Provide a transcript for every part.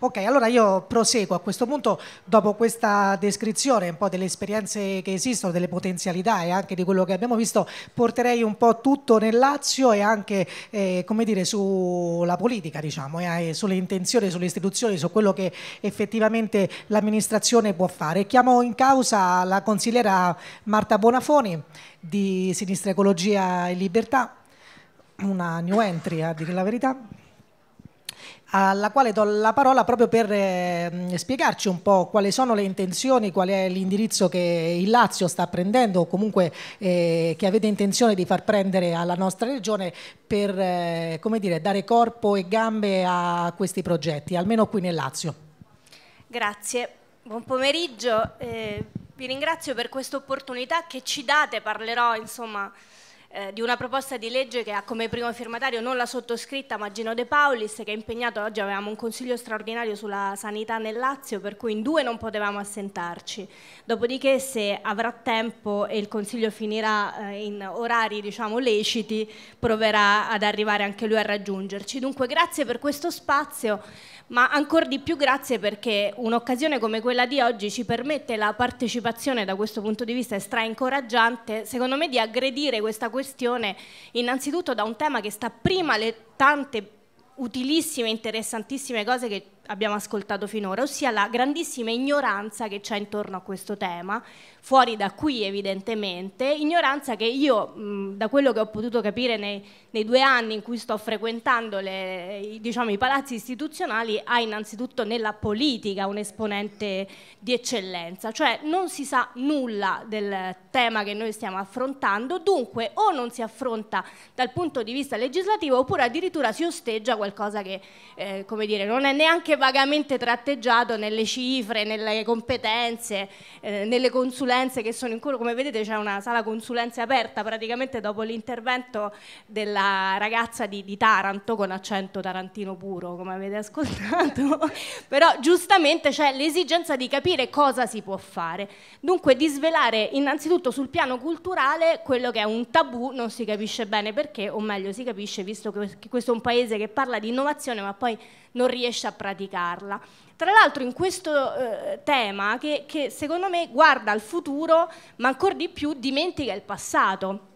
Ok, allora io proseguo a questo punto dopo questa descrizione un po' delle esperienze che esistono, delle potenzialità e anche di quello che abbiamo visto, porterei un po' tutto nel Lazio e anche eh, come dire, sulla politica, diciamo, eh, sulle intenzioni, sulle istituzioni, su quello che effettivamente l'amministrazione può fare. Chiamo in causa la consigliera Marta Bonafoni di Sinistra Ecologia e Libertà, una new entry a dire la verità alla quale do la parola proprio per ehm, spiegarci un po' quali sono le intenzioni, qual è l'indirizzo che il Lazio sta prendendo o comunque eh, che avete intenzione di far prendere alla nostra regione per eh, dire, dare corpo e gambe a questi progetti, almeno qui nel Lazio. Grazie, buon pomeriggio, eh, vi ringrazio per questa opportunità che ci date, parlerò insomma eh, di una proposta di legge che ha come primo firmatario non la sottoscritta ma Gino De Paulis che è impegnato oggi avevamo un consiglio straordinario sulla sanità nel Lazio per cui in due non potevamo assentarci. Dopodiché se avrà tempo e il consiglio finirà eh, in orari diciamo leciti proverà ad arrivare anche lui a raggiungerci. Dunque grazie per questo spazio ma ancora di più grazie perché un'occasione come quella di oggi ci permette la partecipazione da questo punto di vista è stra incoraggiante secondo me di aggredire questa questione questione innanzitutto da un tema che sta prima le tante utilissime interessantissime cose che abbiamo ascoltato finora, ossia la grandissima ignoranza che c'è intorno a questo tema, fuori da qui evidentemente, ignoranza che io, mh, da quello che ho potuto capire nei, nei due anni in cui sto frequentando le, i, diciamo, i palazzi istituzionali, ha innanzitutto nella politica un esponente di eccellenza, cioè non si sa nulla del tema che noi stiamo affrontando, dunque o non si affronta dal punto di vista legislativo oppure addirittura si osteggia qualcosa che, eh, come dire, non è neanche anche vagamente tratteggiato nelle cifre, nelle competenze, eh, nelle consulenze che sono in corso. Come vedete c'è una sala consulenze aperta praticamente dopo l'intervento della ragazza di, di, Taranto con accento tarantino puro, come avete ascoltato. Però giustamente c'è l'esigenza di capire cosa si può fare. Dunque di svelare innanzitutto sul piano culturale quello che è un tabù, non si capisce bene perché, o meglio si capisce visto che questo è un paese che parla di innovazione ma poi non riesce a praticarla. Tra l'altro in questo eh, tema che, che secondo me guarda al futuro ma ancora di più dimentica il passato.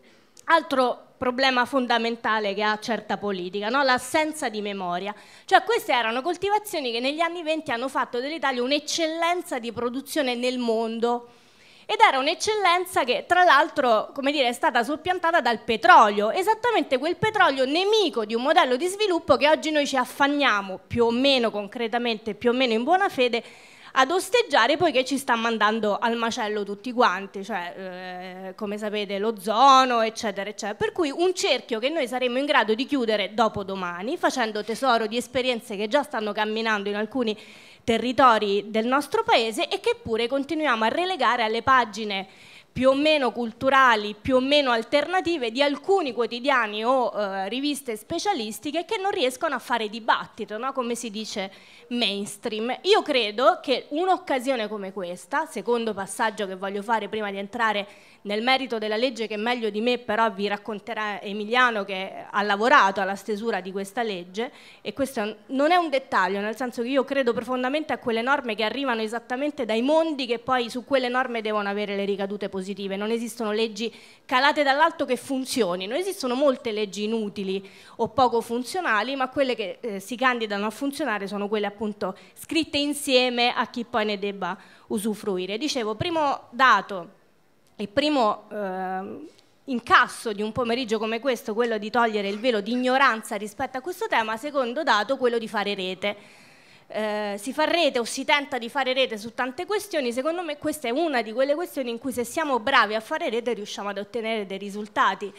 Altro problema fondamentale che ha certa politica, no? l'assenza di memoria. Cioè queste erano coltivazioni che negli anni 20 hanno fatto dell'Italia un'eccellenza di produzione nel mondo ed era un'eccellenza che tra l'altro è stata soppiantata dal petrolio, esattamente quel petrolio nemico di un modello di sviluppo che oggi noi ci affanniamo più o meno concretamente, più o meno in buona fede, ad osteggiare poiché ci sta mandando al macello tutti quanti, cioè eh, come sapete l'ozono eccetera eccetera, per cui un cerchio che noi saremo in grado di chiudere dopo domani facendo tesoro di esperienze che già stanno camminando in alcuni territori del nostro paese e che pure continuiamo a relegare alle pagine più o meno culturali, più o meno alternative di alcuni quotidiani o eh, riviste specialistiche che non riescono a fare dibattito, no? come si dice mainstream. Io credo che un'occasione come questa, secondo passaggio che voglio fare prima di entrare nel merito della legge che meglio di me però vi racconterà Emiliano che ha lavorato alla stesura di questa legge e questo non è un dettaglio, nel senso che io credo profondamente a quelle norme che arrivano esattamente dai mondi che poi su quelle norme devono avere le ricadute positive positive, non esistono leggi calate dall'alto che funzionino, esistono molte leggi inutili o poco funzionali, ma quelle che eh, si candidano a funzionare sono quelle appunto scritte insieme a chi poi ne debba usufruire. Dicevo, primo dato, e primo eh, incasso di un pomeriggio come questo, quello di togliere il velo di ignoranza rispetto a questo tema, secondo dato quello di fare rete eh, si fa rete o si tenta di fare rete su tante questioni, secondo me questa è una di quelle questioni in cui se siamo bravi a fare rete riusciamo ad ottenere dei risultati.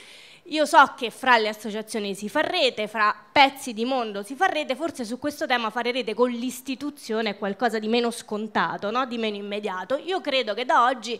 Io so che fra le associazioni si fa rete, fra pezzi di mondo si fa rete, forse su questo tema fare rete con l'istituzione è qualcosa di meno scontato, no? di meno immediato. Io credo che da oggi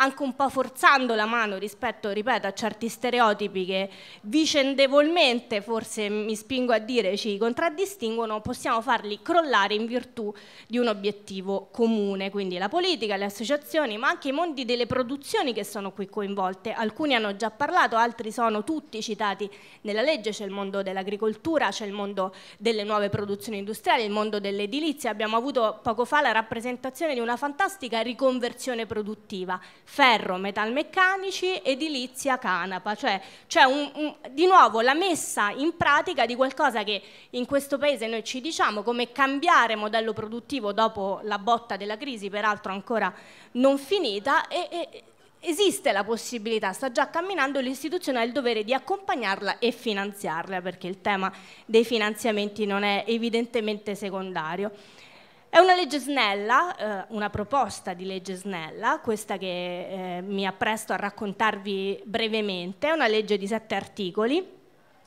anche un po' forzando la mano rispetto, ripeto, a certi stereotipi che vicendevolmente, forse mi spingo a dire, ci contraddistinguono, possiamo farli crollare in virtù di un obiettivo comune, quindi la politica, le associazioni, ma anche i mondi delle produzioni che sono qui coinvolte. Alcuni hanno già parlato, altri sono tutti citati nella legge, c'è il mondo dell'agricoltura, c'è il mondo delle nuove produzioni industriali, il mondo dell'edilizia, abbiamo avuto poco fa la rappresentazione di una fantastica riconversione produttiva, ferro, metalmeccanici, edilizia, canapa, cioè c'è di nuovo la messa in pratica di qualcosa che in questo paese noi ci diciamo come cambiare modello produttivo dopo la botta della crisi, peraltro ancora non finita, e, e, esiste la possibilità, sta già camminando, l'istituzione ha il dovere di accompagnarla e finanziarla, perché il tema dei finanziamenti non è evidentemente secondario. È una legge snella, eh, una proposta di legge snella, questa che eh, mi appresto a raccontarvi brevemente, è una legge di sette articoli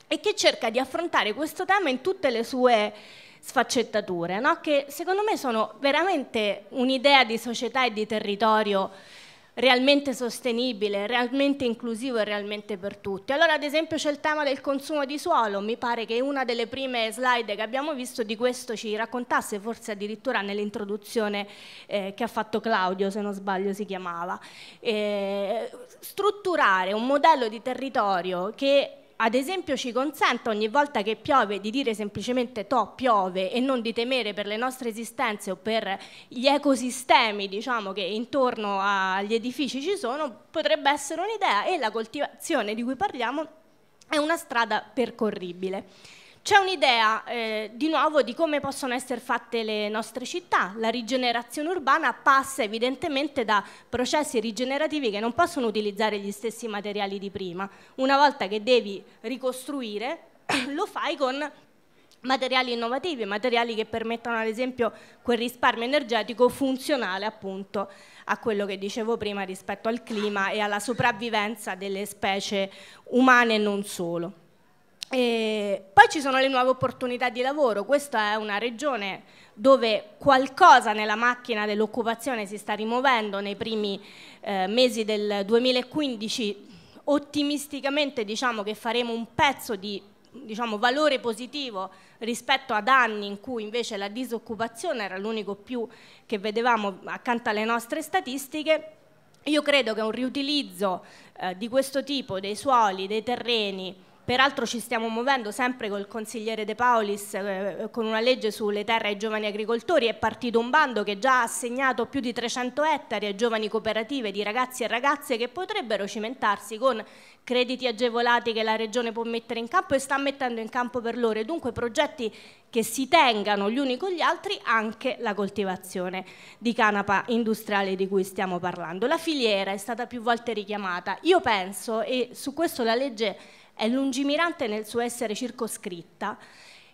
e che cerca di affrontare questo tema in tutte le sue sfaccettature, no? che secondo me sono veramente un'idea di società e di territorio realmente sostenibile, realmente inclusivo e realmente per tutti. Allora ad esempio c'è il tema del consumo di suolo, mi pare che una delle prime slide che abbiamo visto di questo ci raccontasse, forse addirittura nell'introduzione eh, che ha fatto Claudio, se non sbaglio si chiamava. Eh, strutturare un modello di territorio che ad esempio ci consente ogni volta che piove di dire semplicemente to piove e non di temere per le nostre esistenze o per gli ecosistemi diciamo, che intorno agli edifici ci sono, potrebbe essere un'idea e la coltivazione di cui parliamo è una strada percorribile. C'è un'idea eh, di nuovo di come possono essere fatte le nostre città. La rigenerazione urbana passa evidentemente da processi rigenerativi che non possono utilizzare gli stessi materiali di prima. Una volta che devi ricostruire lo fai con materiali innovativi, materiali che permettano ad esempio quel risparmio energetico funzionale appunto a quello che dicevo prima rispetto al clima e alla sopravvivenza delle specie umane e non solo. E poi ci sono le nuove opportunità di lavoro, questa è una regione dove qualcosa nella macchina dell'occupazione si sta rimuovendo nei primi eh, mesi del 2015, ottimisticamente diciamo che faremo un pezzo di diciamo, valore positivo rispetto ad anni in cui invece la disoccupazione era l'unico più che vedevamo accanto alle nostre statistiche. Io credo che un riutilizzo eh, di questo tipo dei suoli, dei terreni, Peraltro ci stiamo muovendo sempre col consigliere De Paolis eh, eh, con una legge sulle terre ai giovani agricoltori, è partito un bando che già ha assegnato più di 300 ettari a giovani cooperative di ragazzi e ragazze che potrebbero cimentarsi con crediti agevolati che la Regione può mettere in campo e sta mettendo in campo per loro e dunque progetti che si tengano gli uni con gli altri anche la coltivazione di canapa industriale di cui stiamo parlando. La filiera è stata più volte richiamata, io penso e su questo la legge è lungimirante nel suo essere circoscritta,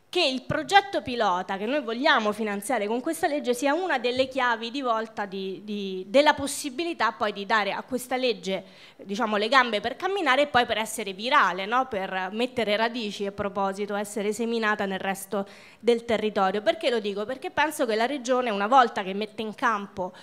che il progetto pilota che noi vogliamo finanziare con questa legge sia una delle chiavi di volta di, di, della possibilità poi di dare a questa legge diciamo, le gambe per camminare e poi per essere virale, no? per mettere radici a proposito, essere seminata nel resto del territorio. Perché lo dico? Perché penso che la Regione una volta che mette in campo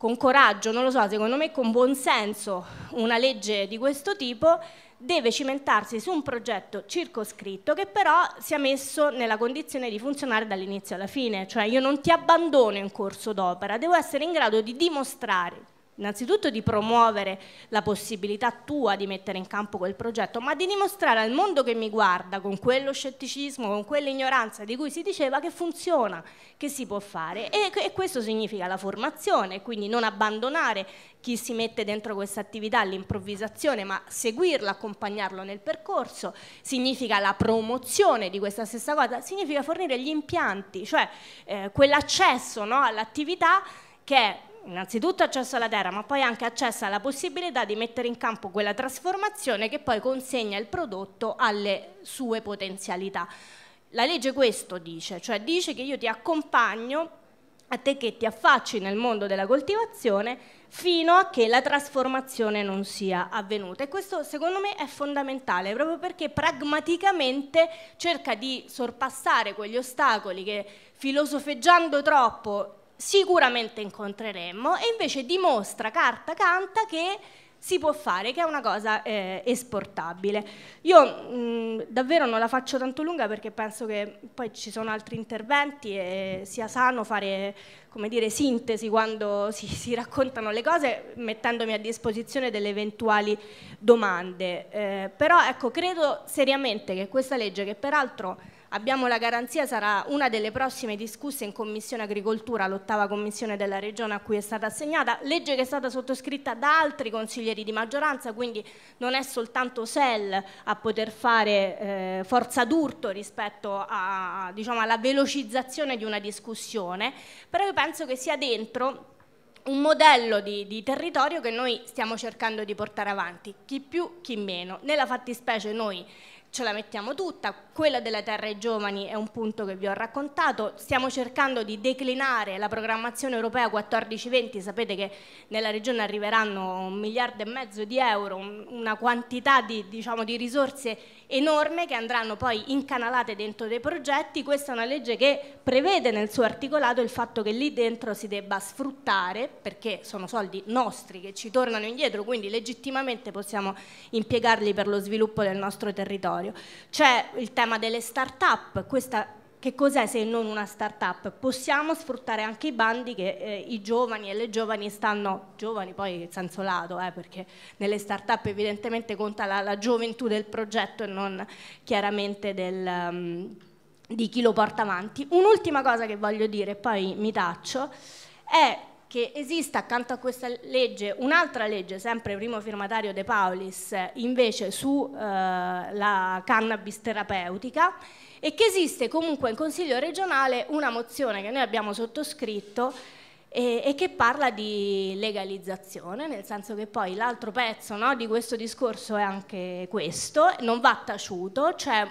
con coraggio, non lo so, secondo me con buon senso una legge di questo tipo deve cimentarsi su un progetto circoscritto che però sia messo nella condizione di funzionare dall'inizio alla fine, cioè io non ti abbandono in corso d'opera, devo essere in grado di dimostrare innanzitutto di promuovere la possibilità tua di mettere in campo quel progetto, ma di dimostrare al mondo che mi guarda con quello scetticismo, con quell'ignoranza di cui si diceva che funziona, che si può fare e, e questo significa la formazione, quindi non abbandonare chi si mette dentro questa attività all'improvvisazione, ma seguirla, accompagnarlo nel percorso, significa la promozione di questa stessa cosa, significa fornire gli impianti, cioè eh, quell'accesso no, all'attività che è innanzitutto accesso alla terra, ma poi anche accesso alla possibilità di mettere in campo quella trasformazione che poi consegna il prodotto alle sue potenzialità. La legge questo dice, cioè dice che io ti accompagno a te che ti affacci nel mondo della coltivazione fino a che la trasformazione non sia avvenuta. E questo secondo me è fondamentale, proprio perché pragmaticamente cerca di sorpassare quegli ostacoli che filosofeggiando troppo sicuramente incontreremmo e invece dimostra carta canta che si può fare, che è una cosa eh, esportabile. Io mh, davvero non la faccio tanto lunga perché penso che poi ci sono altri interventi e sia sano fare come dire, sintesi quando si, si raccontano le cose mettendomi a disposizione delle eventuali domande. Eh, però ecco, credo seriamente che questa legge, che peraltro Abbiamo la garanzia sarà una delle prossime discusse in Commissione Agricoltura, l'ottava commissione della Regione a cui è stata assegnata, legge che è stata sottoscritta da altri consiglieri di maggioranza, quindi non è soltanto SEL a poter fare eh, forza d'urto rispetto a, diciamo, alla velocizzazione di una discussione, però io penso che sia dentro un modello di, di, territorio che noi stiamo cercando di portare avanti, chi più, chi meno. Nella fattispecie noi ce la mettiamo tutta, quella della terra ai giovani è un punto che vi ho raccontato, stiamo cercando di declinare la programmazione europea 14-20, sapete che nella regione arriveranno un miliardo e mezzo di euro, una quantità di, diciamo, di risorse enorme che andranno poi incanalate dentro dei progetti, questa è una legge che prevede nel suo articolato il fatto che lì dentro si debba sfruttare, perché sono soldi nostri che ci tornano indietro, quindi legittimamente possiamo impiegarli per lo sviluppo del nostro territorio. C'è il tema tema delle start-up, questa che cos'è se non una start-up? Possiamo sfruttare anche i bandi che eh, i giovani e le giovani stanno, giovani poi in senso lato, eh, perché nelle start-up evidentemente conta la, la, gioventù del progetto e non chiaramente del, um, di chi lo porta avanti. Un'ultima cosa che voglio dire, poi mi taccio, è che esista accanto a questa legge un'altra legge, sempre primo firmatario De Paulis, invece sulla eh, cannabis terapeutica e che esiste comunque in Consiglio regionale una mozione che noi abbiamo sottoscritto e, e che parla di legalizzazione, nel senso che poi l'altro pezzo no, di questo discorso è anche questo, non va taciuto, cioè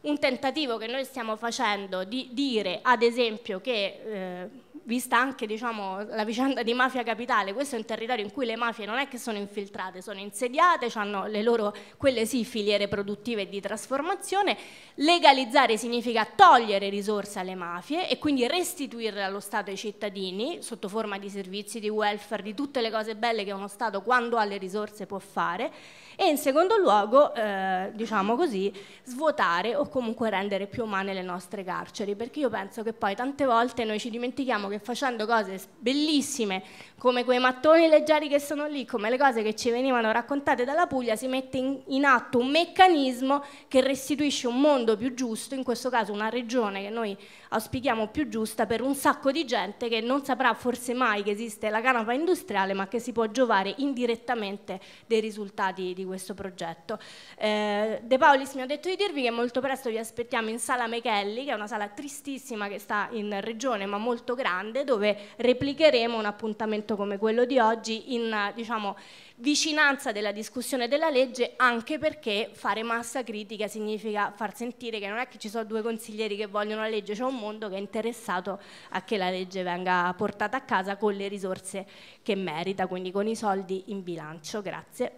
un tentativo che noi stiamo facendo di dire ad esempio che... Eh, vista anche diciamo, la vicenda di Mafia Capitale, questo è un territorio in cui le mafie non è che sono infiltrate, sono insediate, hanno le loro, quelle sì, filiere produttive e di trasformazione. Legalizzare significa togliere risorse alle mafie e quindi restituirle allo Stato e ai cittadini sotto forma di servizi, di welfare, di tutte le cose belle che uno Stato quando ha le risorse può fare e in secondo luogo, eh, diciamo così, svuotare o comunque rendere più umane le nostre carceri, perché io penso che poi tante volte noi ci dimentichiamo che facendo cose bellissime, come quei mattoni leggeri che sono lì, come le cose che ci venivano raccontate dalla Puglia, si mette in, in atto un meccanismo che restituisce un mondo più giusto, in questo caso una regione che noi auspichiamo più giusta per un sacco di gente che non saprà forse mai che esiste la canapa industriale, ma che si può giovare indirettamente dei risultati di questo questo progetto. Eh, De Paulis mi ha detto di dirvi che molto presto vi aspettiamo in Sala Mechelli, che è una sala tristissima che sta in regione ma molto grande, dove replicheremo un appuntamento come quello di oggi in diciamo, vicinanza della discussione della legge, anche perché fare massa critica significa far sentire che non è che ci sono due consiglieri che vogliono la legge, c'è un mondo che è interessato a che la legge venga portata a casa con le risorse che merita, quindi con i soldi in bilancio. Grazie.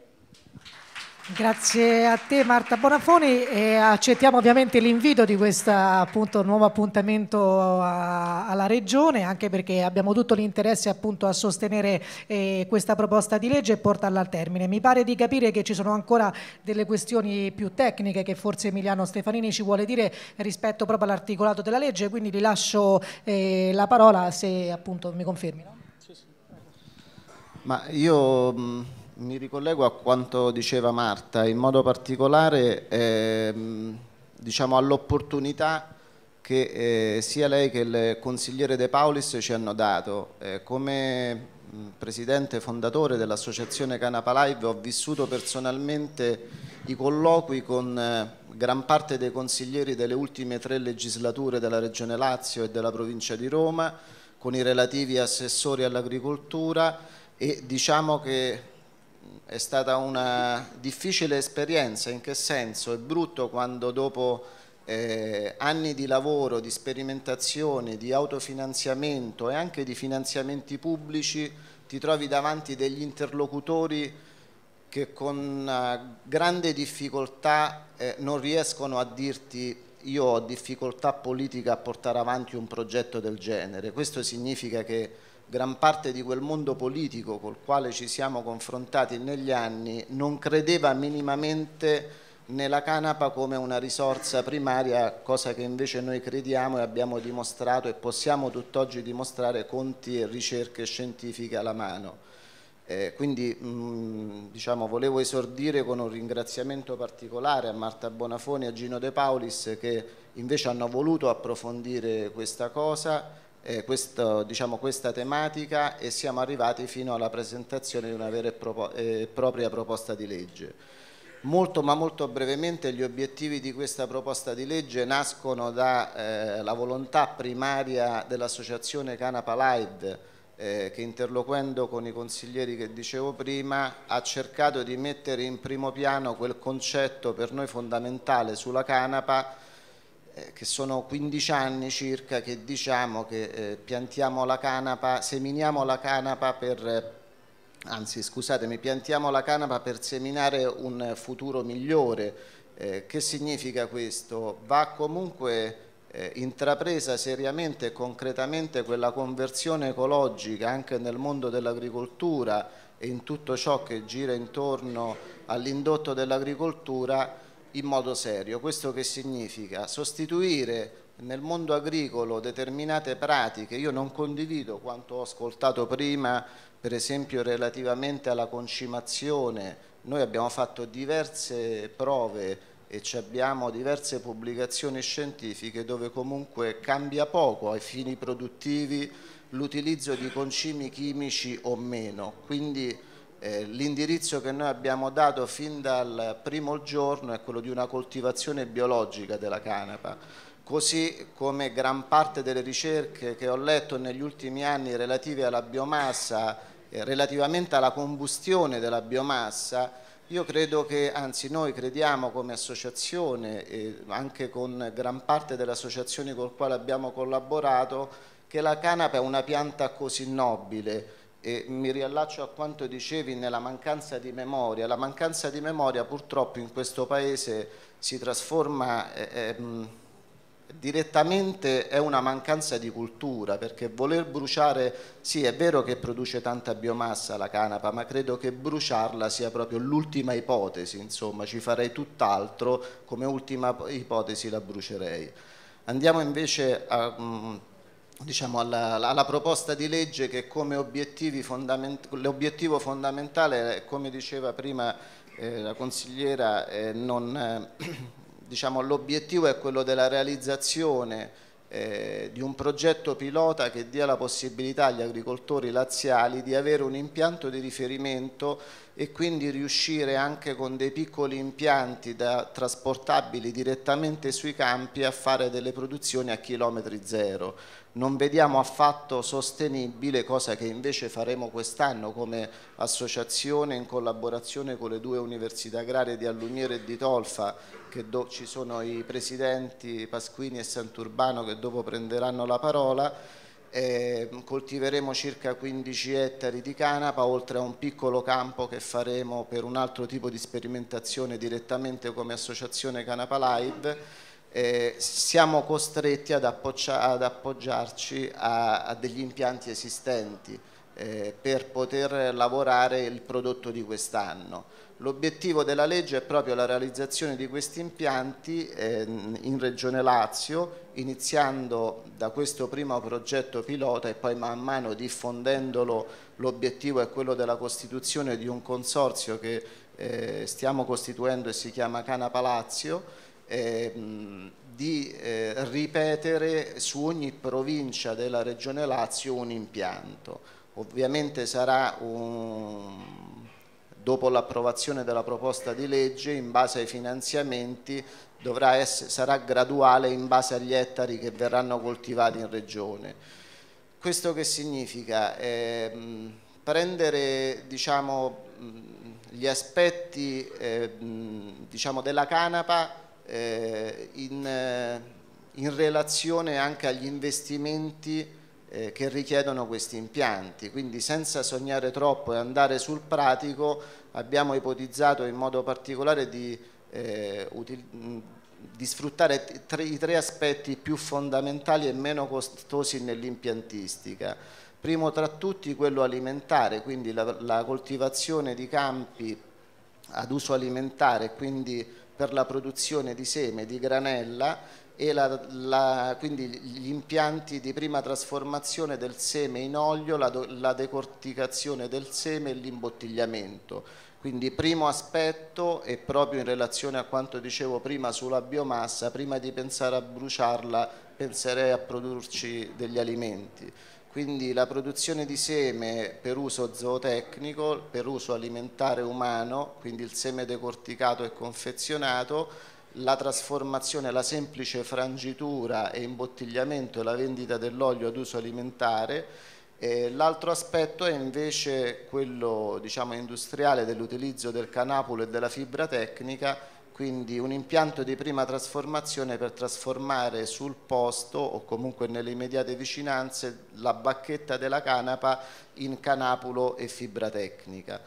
Grazie a te Marta Bonafoni e accettiamo ovviamente l'invito di questo nuovo appuntamento a, alla Regione anche perché abbiamo tutto l'interesse appunto, a sostenere eh, questa proposta di legge e portarla al termine. Mi pare di capire che ci sono ancora delle questioni più tecniche che forse Emiliano Stefanini ci vuole dire rispetto proprio all'articolato della legge quindi gli lascio eh, la parola se appunto mi confermi. No? Sì, sì. Ma io... Mh mi ricollego a quanto diceva Marta, in modo particolare ehm, diciamo all'opportunità che eh, sia lei che il consigliere De Paulis ci hanno dato. Eh, come mm, presidente fondatore dell'associazione Canapa Live ho vissuto personalmente i colloqui con eh, gran parte dei consiglieri delle ultime tre legislature della Regione Lazio e della provincia di Roma, con i relativi assessori all'agricoltura e diciamo che è stata una difficile esperienza, in che senso? È brutto quando dopo eh, anni di lavoro, di sperimentazione, di autofinanziamento e anche di finanziamenti pubblici ti trovi davanti degli interlocutori che con eh, grande difficoltà eh, non riescono a dirti io ho difficoltà politica a portare avanti un progetto del genere. Questo significa che gran parte di quel mondo politico col quale ci siamo confrontati negli anni non credeva minimamente nella canapa come una risorsa primaria, cosa che invece noi crediamo e abbiamo dimostrato e possiamo tutt'oggi dimostrare conti e ricerche scientifiche alla mano. Eh, quindi mh, mm, diciamo, volevo esordire con un ringraziamento particolare a Marta Bonafoni e a Gino De Paulis che invece hanno voluto approfondire questa cosa eh, questo, diciamo, questa tematica e siamo arrivati fino alla presentazione di una vera e propo eh, propria proposta di legge. Molto ma molto brevemente gli obiettivi di questa proposta di legge nascono dalla eh, volontà primaria dell'associazione Canapa Live eh, che interloquendo con i consiglieri che dicevo prima ha cercato di mettere in primo piano quel concetto per noi fondamentale sulla canapa eh, che sono 15 anni circa che diciamo che eh, piantiamo la canapa, seminiamo la canapa per eh, anzi scusatemi, piantiamo la canapa per seminare un futuro migliore. Eh, che significa questo? Va comunque eh, intrapresa seriamente e concretamente quella conversione ecologica anche nel mondo dell'agricoltura e in tutto ciò che gira intorno all'indotto dell'agricoltura in modo serio. Questo che significa? Sostituire nel mondo agricolo determinate pratiche, io non condivido quanto ho ascoltato prima, per esempio relativamente alla concimazione, noi abbiamo fatto diverse prove e abbiamo diverse pubblicazioni scientifiche dove comunque cambia poco ai fini produttivi l'utilizzo di concimi chimici o meno, quindi eh, L'indirizzo che noi abbiamo dato fin dal primo giorno è quello di una coltivazione biologica della canapa, così come gran parte delle ricerche che ho letto negli ultimi anni relative alla biomassa, eh, relativamente alla combustione della biomassa, io credo che, anzi noi crediamo come associazione, eh, anche con gran parte delle associazioni con le quali abbiamo collaborato, che la canapa è una pianta così nobile, e mi riallaccio a quanto dicevi nella mancanza di memoria. La mancanza di memoria purtroppo in questo Paese si trasforma eh, eh, direttamente è una mancanza di cultura, perché voler bruciare, sì è vero che produce tanta biomassa la canapa, ma credo che bruciarla sia proprio l'ultima ipotesi, insomma ci farei tutt'altro, come ultima ipotesi la brucerei. Andiamo invece a... Mh, mm, diciamo, alla, alla, proposta di legge che come fondament l'obiettivo fondamentale, come diceva prima eh, la consigliera, eh, eh, diciamo, l'obiettivo è quello della realizzazione eh, di un progetto pilota che dia la possibilità agli agricoltori laziali di avere un impianto di riferimento e quindi riuscire anche con dei piccoli impianti da, trasportabili direttamente sui campi a fare delle produzioni a chilometri zero non vediamo affatto sostenibile, cosa che invece faremo quest'anno come associazione in collaborazione con le due università agrarie di Allumiere e di Tolfa, che ci sono i presidenti Pasquini e Sant'Urbano che dopo prenderanno la parola, eh, coltiveremo circa 15 ettari di canapa oltre a un piccolo campo che faremo per un altro tipo di sperimentazione direttamente come associazione Canapa Live eh, siamo costretti ad, ad appoggiarci a, a, degli impianti esistenti eh, per poter lavorare il prodotto di quest'anno. L'obiettivo della legge è proprio la realizzazione di questi impianti eh, in Regione Lazio, iniziando da questo primo progetto pilota e poi man mano diffondendolo, l'obiettivo è quello della costituzione di un consorzio che eh, stiamo costituendo e si chiama Cana Palazio, ehm, di eh, ripetere su ogni provincia della Regione Lazio un impianto. Ovviamente sarà un, dopo l'approvazione della proposta di legge, in base ai finanziamenti, essere, sarà graduale in base agli ettari che verranno coltivati in Regione. Questo che significa? Eh, prendere diciamo, gli aspetti eh, diciamo, della canapa eh, in, eh, in, relazione anche agli investimenti eh, che richiedono questi impianti. Quindi senza sognare troppo e andare sul pratico abbiamo ipotizzato in modo particolare di, eh, di sfruttare tre, i tre aspetti più fondamentali e meno costosi nell'impiantistica. Primo tra tutti quello alimentare, quindi la, la coltivazione di campi ad uso alimentare, quindi per la produzione di seme di granella e la, la, quindi gli impianti di prima trasformazione del seme in olio, la, la decorticazione del seme e l'imbottigliamento. Quindi primo aspetto è proprio in relazione a quanto dicevo prima sulla biomassa, prima di pensare a bruciarla penserei a produrci degli alimenti. Quindi la produzione di seme per uso zootecnico, per uso alimentare umano, quindi il seme decorticato e confezionato, la trasformazione, la semplice frangitura e imbottigliamento e la vendita dell'olio ad uso alimentare. L'altro aspetto è invece quello diciamo, industriale dell'utilizzo del canapolo e della fibra tecnica quindi un impianto di prima trasformazione per trasformare sul posto o comunque nelle immediate vicinanze la bacchetta della canapa in canapulo e fibra tecnica.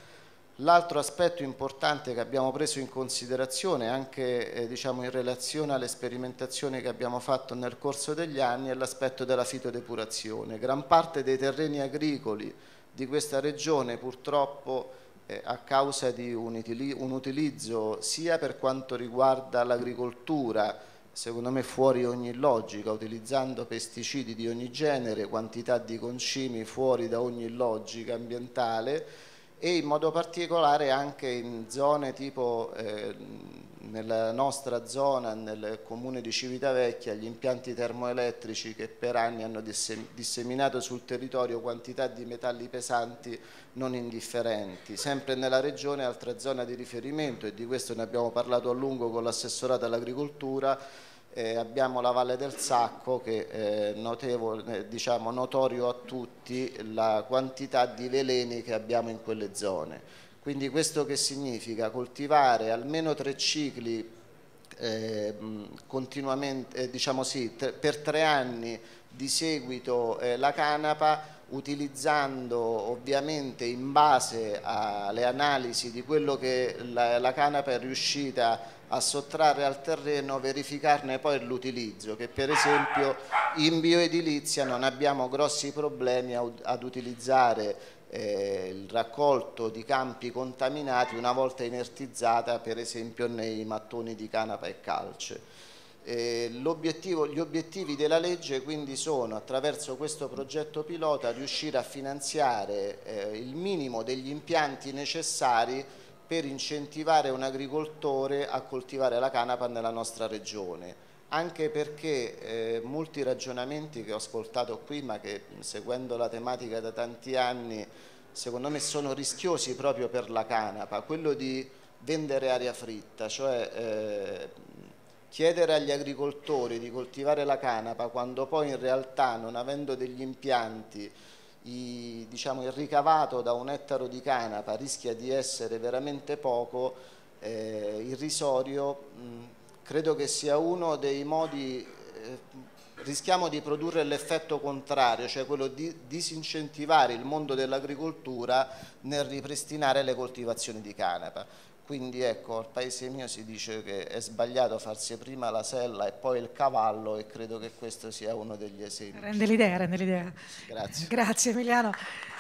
L'altro aspetto importante che abbiamo preso in considerazione anche eh, diciamo, in relazione alle sperimentazioni che abbiamo fatto nel corso degli anni è l'aspetto della fitodepurazione. Gran parte dei terreni agricoli di questa regione purtroppo eh, a causa di un, un utilizzo sia per quanto riguarda l'agricoltura, secondo me fuori ogni logica, utilizzando pesticidi di ogni genere, quantità di concimi fuori da ogni logica ambientale e in modo particolare anche in zone tipo eh, nella nostra zona, nel comune di Civitavecchia, gli impianti termoelettrici che per anni hanno disseminato sul territorio quantità di metalli pesanti non indifferenti. Sempre nella regione altra zona di riferimento e di questo ne abbiamo parlato a lungo con l'assessorato all'agricoltura, eh, abbiamo la Valle del Sacco che è eh, eh, diciamo, notorio a tutti la quantità di veleni che abbiamo in quelle zone quindi questo che significa? Coltivare almeno tre cicli eh, continuamente, eh, diciamo sì, per tre anni di seguito eh, la canapa utilizzando ovviamente in base alle analisi di quello che la, la canapa è riuscita a sottrarre al terreno, verificarne poi l'utilizzo, che per esempio in bioedilizia non abbiamo grossi problemi ad, ad utilizzare eh, il raccolto di campi contaminati una volta inertizzata per esempio nei mattoni di canapa e calce. Eh, gli obiettivi della legge quindi sono attraverso questo progetto pilota riuscire a finanziare eh, il minimo degli impianti necessari per incentivare un agricoltore a coltivare la canapa nella nostra regione anche perché eh, molti ragionamenti che ho ascoltato qui, ma che seguendo la tematica da tanti anni, secondo me sono rischiosi proprio per la canapa, quello di vendere aria fritta, cioè eh, chiedere agli agricoltori di coltivare la canapa quando poi in realtà non avendo degli impianti i, diciamo, il ricavato da un ettaro di canapa rischia di essere veramente poco, eh, irrisorio. Mh, credo che sia uno dei modi, eh, rischiamo di produrre l'effetto contrario, cioè quello di disincentivare il mondo dell'agricoltura nel ripristinare le coltivazioni di canapa. Quindi ecco, al paese mio si dice che è sbagliato farsi prima la sella e poi il cavallo e credo che questo sia uno degli esempi. Rende l'idea, rende l'idea. Grazie. Grazie Emiliano.